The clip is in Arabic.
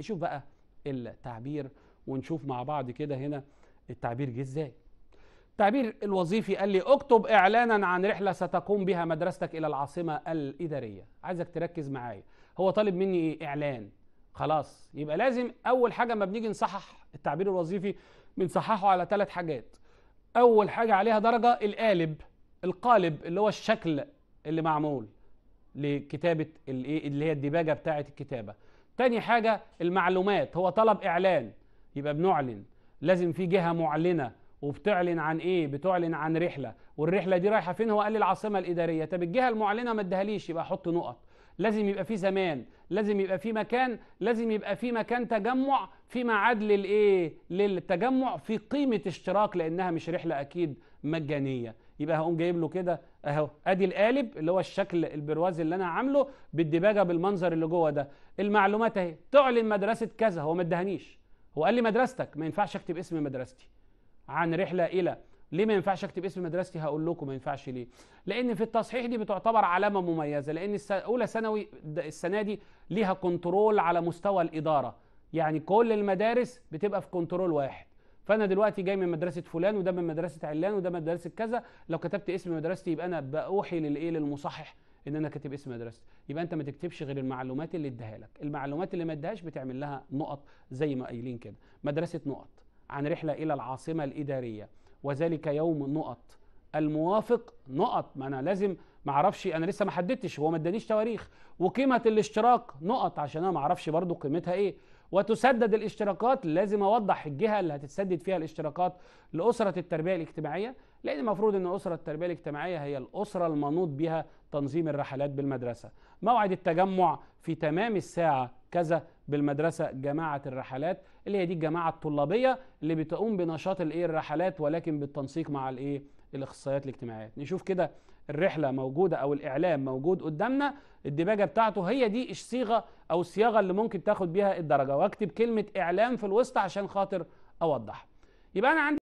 نشوف بقى التعبير ونشوف مع بعض كده هنا التعبير جه ازاي التعبير الوظيفي قال لي اكتب اعلانا عن رحله ستقوم بها مدرستك الى العاصمه الاداريه عايزك تركز معايا هو طالب مني ايه اعلان خلاص يبقى لازم اول حاجه ما بنيجي نصحح التعبير الوظيفي بنصححه على ثلاث حاجات اول حاجه عليها درجه القالب القالب اللي هو الشكل اللي معمول لكتابه الايه اللي هي الديباجه بتاعه الكتابه تاني حاجة المعلومات هو طلب إعلان يبقى بنعلن لازم في جهة معلنة وبتعلن عن ايه بتعلن عن رحله والرحله دي رايحه فين هو قال لي العاصمه الاداريه طب الجهه المعلنه ما ادهاليش يبقى احط نقط لازم يبقى في زمان لازم يبقى في مكان لازم يبقى في مكان تجمع في معاد للايه للتجمع في قيمه اشتراك لانها مش رحله اكيد مجانيه يبقى هقوم جايب له كده اهو ادي القالب اللي هو الشكل البرواز اللي انا عامله بالدباجه بالمنظر اللي جوه ده المعلومات اهي تعلن مدرسه كذا هو ما ادهنيش هو قال لي مدرستك ما ينفعش اكتب اسم مدرستي عن رحله الى ليه ما ينفعش اكتب اسم مدرستي هقول لكم ما ينفعش ليه لان في التصحيح دي بتعتبر علامه مميزه لان اولى ثانوي السنه دي ليها كنترول على مستوى الاداره يعني كل المدارس بتبقى في كنترول واحد فانا دلوقتي جاي من مدرسه فلان وده من مدرسه علان وده من مدرسه كذا لو كتبت اسم مدرستي يبقى انا بوحي للايه للمصحح ان انا كاتب اسم مدرستي يبقى انت ما تكتبش غير المعلومات اللي اديها لك المعلومات اللي ما اديهاش بتعمل لها نقط زي ما قايلين كده مدرسه نقط عن رحله الى العاصمه الاداريه وذلك يوم النقط الموافق نقط ما انا لازم ما اعرفش انا لسه ما حددتش هو ما ادانيش تواريخ وقيمه الاشتراك نقط عشان انا ما اعرفش برضو قيمتها ايه وتسدد الاشتراكات لازم اوضح الجهه اللي هتتسدد فيها الاشتراكات لاسره التربيه الاجتماعيه لان المفروض ان اسره التربيه الاجتماعيه هي الاسره المنوط بها تنظيم الرحلات بالمدرسه موعد التجمع في تمام الساعه كذا بالمدرسه جماعه الرحلات اللي هي دي الجماعه الطلابيه اللي بتقوم بنشاط الايه الرحلات ولكن بالتنسيق مع الايه الاخصائيات الاجتماعيات نشوف كده الرحله موجوده او الاعلام موجود قدامنا الدباجه بتاعته هي دي الصيغه او الصياغه اللي ممكن تاخد بيها الدرجه واكتب كلمه اعلام في الوسط عشان خاطر اوضح يبقى انا عندي